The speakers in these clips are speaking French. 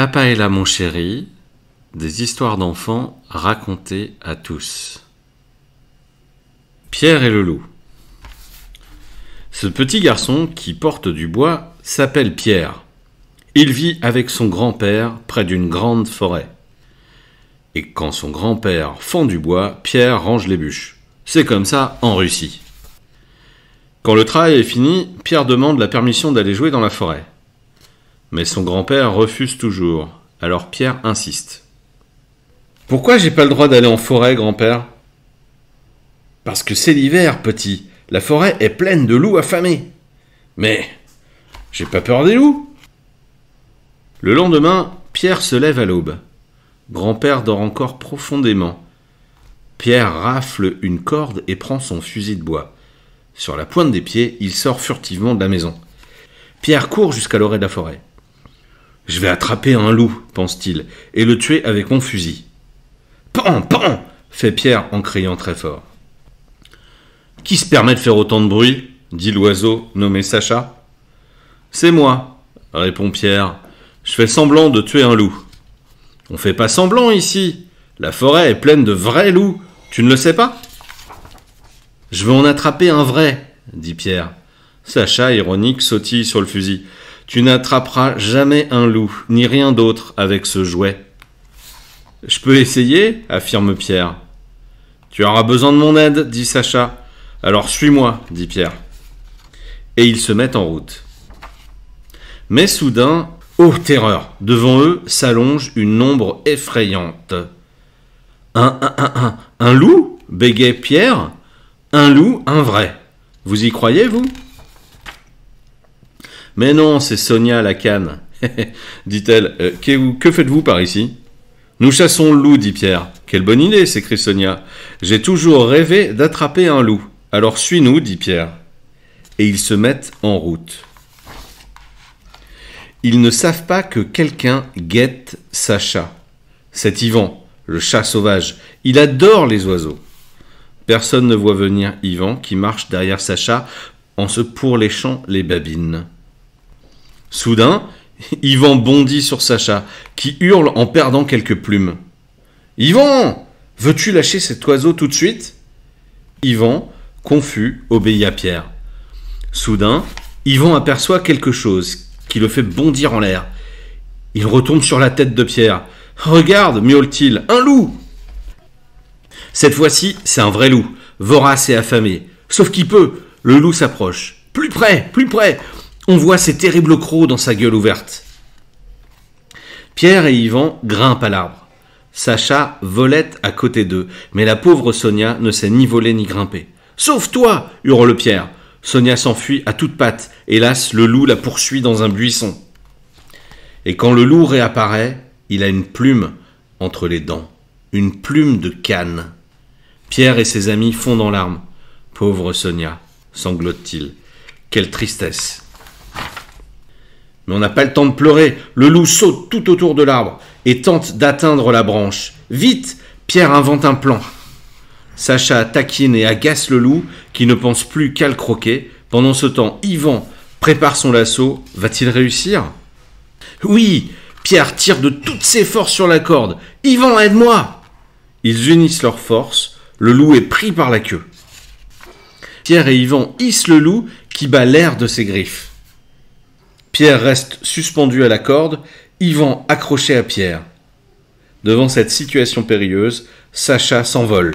Papa est là, mon chéri, des histoires d'enfants racontées à tous. Pierre et le loup. Ce petit garçon qui porte du bois s'appelle Pierre. Il vit avec son grand-père près d'une grande forêt. Et quand son grand-père fend du bois, Pierre range les bûches. C'est comme ça en Russie. Quand le travail est fini, Pierre demande la permission d'aller jouer dans la forêt. Mais son grand-père refuse toujours, alors Pierre insiste. Pourquoi j'ai pas le droit d'aller en forêt, grand-père Parce que c'est l'hiver, petit. La forêt est pleine de loups affamés. Mais j'ai pas peur des loups. Le lendemain, Pierre se lève à l'aube. Grand-père dort encore profondément. Pierre rafle une corde et prend son fusil de bois. Sur la pointe des pieds, il sort furtivement de la maison. Pierre court jusqu'à l'orée de la forêt. Je vais attraper un loup, pense-t-il, et le tuer avec mon fusil. Pan, pan fait Pierre en criant très fort. Qui se permet de faire autant de bruit dit l'oiseau nommé Sacha. C'est moi, répond Pierre. Je fais semblant de tuer un loup. On fait pas semblant ici. La forêt est pleine de vrais loups. Tu ne le sais pas Je veux en attraper un vrai, dit Pierre. Sacha, ironique, sautille sur le fusil. Tu n'attraperas jamais un loup, ni rien d'autre avec ce jouet. Je peux essayer, affirme Pierre. Tu auras besoin de mon aide, dit Sacha. Alors suis-moi, dit Pierre. Et ils se mettent en route. Mais soudain, ô oh, terreur, devant eux s'allonge une ombre effrayante. Un, un, un, un, un loup bégait Pierre. Un loup, un vrai. Vous y croyez, vous mais non, c'est Sonia la canne. dit-elle. Euh, que, faites-vous par ici Nous chassons le loup, dit Pierre. Quelle bonne idée, s'écrie Sonia. J'ai toujours rêvé d'attraper un loup. Alors suis-nous, dit Pierre. Et ils se mettent en route. Ils ne savent pas que quelqu'un guette Sacha. C'est Ivan, le chat sauvage. Il adore les oiseaux. Personne ne voit venir Ivan qui marche derrière Sacha en se pourléchant les babines. Soudain, Yvan bondit sur Sacha, qui hurle en perdant quelques plumes. Yvan Veux-tu lâcher cet oiseau tout de suite Yvan, confus, obéit à Pierre. Soudain, Yvan aperçoit quelque chose qui le fait bondir en l'air. Il retombe sur la tête de Pierre. Regarde, miaule-t-il, un loup Cette fois-ci, c'est un vrai loup, vorace et affamé. Sauf qu'il peut, le loup s'approche. Plus près, plus près on voit ces terribles crocs dans sa gueule ouverte. Pierre et Yvan grimpent à l'arbre. Sacha volette à côté d'eux, mais la pauvre Sonia ne sait ni voler ni grimper. Sauve-toi hurle Pierre. Sonia s'enfuit à toutes pattes. Hélas, le loup la poursuit dans un buisson. Et quand le loup réapparaît, il a une plume entre les dents, une plume de canne. Pierre et ses amis fondent dans larmes. Pauvre Sonia, sanglote-t-il. Quelle tristesse. Mais on n'a pas le temps de pleurer. Le loup saute tout autour de l'arbre et tente d'atteindre la branche. Vite Pierre invente un plan. Sacha taquine et agace le loup, qui ne pense plus qu'à le croquer. Pendant ce temps, Yvan prépare son lasso. Va-t-il réussir Oui Pierre tire de toutes ses forces sur la corde. Yvan, aide-moi Ils unissent leurs forces. Le loup est pris par la queue. Pierre et Yvan hissent le loup qui bat l'air de ses griffes. Pierre reste suspendu à la corde, Yvan accroché à Pierre. Devant cette situation périlleuse, Sacha s'envole.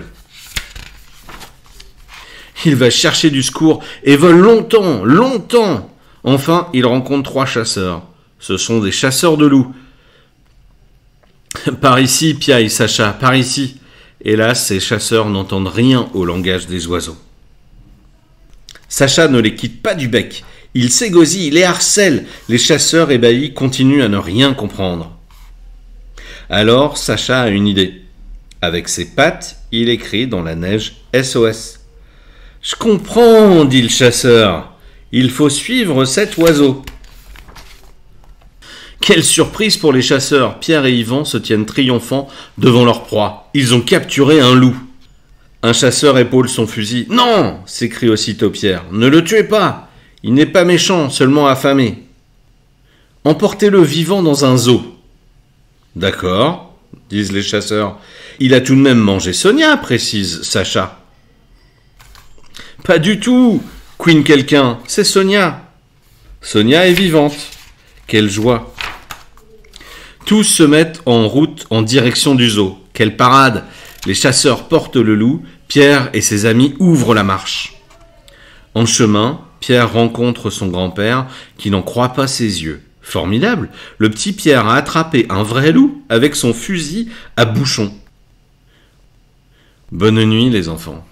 Il va chercher du secours et vole longtemps, longtemps. Enfin, il rencontre trois chasseurs. Ce sont des chasseurs de loups. Par ici, piaille Sacha, par ici. Hélas, ces chasseurs n'entendent rien au langage des oiseaux. Sacha ne les quitte pas du bec. Il s'égosille, les harcèle. Les chasseurs ébahis continuent à ne rien comprendre. Alors Sacha a une idée. Avec ses pattes, il écrit dans la neige SOS. Je comprends, dit le chasseur. Il faut suivre cet oiseau. Quelle surprise pour les chasseurs. Pierre et Yvan se tiennent triomphants devant leur proie. Ils ont capturé un loup. Un chasseur épaule son fusil. Non s'écrie aussitôt Pierre. Ne le tuez pas il n'est pas méchant, seulement affamé. Emportez-le vivant dans un zoo. D'accord, disent les chasseurs. Il a tout de même mangé Sonia, précise Sacha. Pas du tout, queen quelqu'un, c'est Sonia. Sonia est vivante. Quelle joie. Tous se mettent en route en direction du zoo. Quelle parade Les chasseurs portent le loup, Pierre et ses amis ouvrent la marche. En chemin, Pierre rencontre son grand-père qui n'en croit pas ses yeux. Formidable Le petit Pierre a attrapé un vrai loup avec son fusil à bouchon. Bonne nuit les enfants.